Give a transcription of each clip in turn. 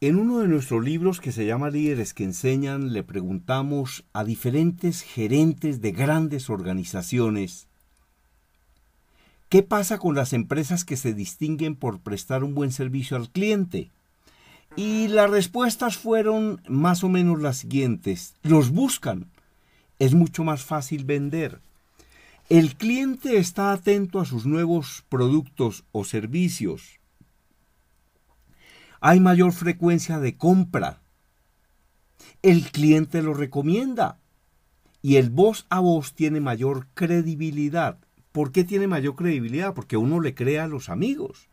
En uno de nuestros libros que se llama Líderes que Enseñan, le preguntamos a diferentes gerentes de grandes organizaciones, ¿qué pasa con las empresas que se distinguen por prestar un buen servicio al cliente? Y las respuestas fueron más o menos las siguientes. Los buscan. Es mucho más fácil vender. El cliente está atento a sus nuevos productos o servicios hay mayor frecuencia de compra. El cliente lo recomienda y el voz a voz tiene mayor credibilidad. ¿Por qué tiene mayor credibilidad? Porque uno le crea a los amigos.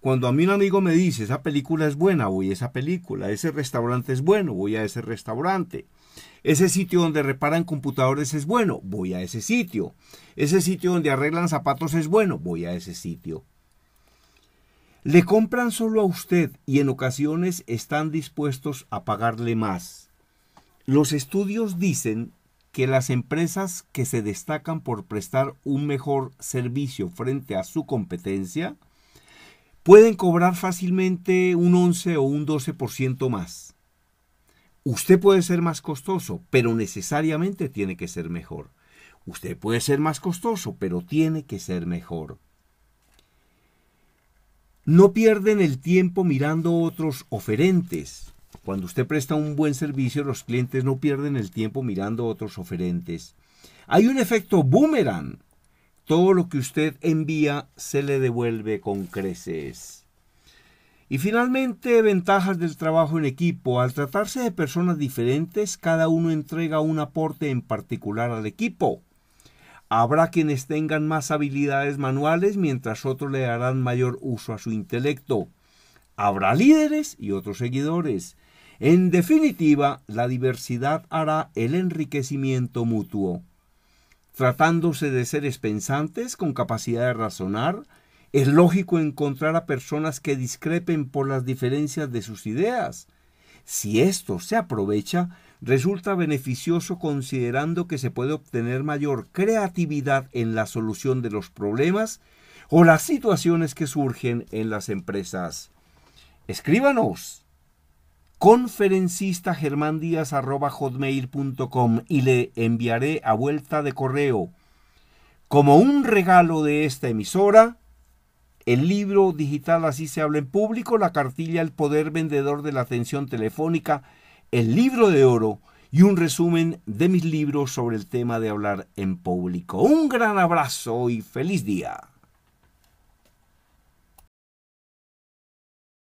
Cuando a mí un amigo me dice, esa película es buena, voy a esa película, ese restaurante es bueno, voy a ese restaurante. Ese sitio donde reparan computadores es bueno, voy a ese sitio. Ese sitio donde arreglan zapatos es bueno, voy a ese sitio. Le compran solo a usted y en ocasiones están dispuestos a pagarle más. Los estudios dicen que las empresas que se destacan por prestar un mejor servicio frente a su competencia pueden cobrar fácilmente un 11 o un 12% más. Usted puede ser más costoso, pero necesariamente tiene que ser mejor. Usted puede ser más costoso, pero tiene que ser mejor. No pierden el tiempo mirando otros oferentes. Cuando usted presta un buen servicio, los clientes no pierden el tiempo mirando otros oferentes. Hay un efecto boomerang. Todo lo que usted envía se le devuelve con creces. Y finalmente, ventajas del trabajo en equipo. Al tratarse de personas diferentes, cada uno entrega un aporte en particular al equipo. Habrá quienes tengan más habilidades manuales mientras otros le harán mayor uso a su intelecto. Habrá líderes y otros seguidores. En definitiva, la diversidad hará el enriquecimiento mutuo. Tratándose de seres pensantes con capacidad de razonar, es lógico encontrar a personas que discrepen por las diferencias de sus ideas. Si esto se aprovecha, resulta beneficioso considerando que se puede obtener mayor creatividad en la solución de los problemas o las situaciones que surgen en las empresas. Escríbanos conferencista hotmail.com y le enviaré a vuelta de correo como un regalo de esta emisora el libro digital Así se habla en público, la cartilla El poder vendedor de la atención telefónica el libro de oro y un resumen de mis libros sobre el tema de hablar en público. Un gran abrazo y feliz día.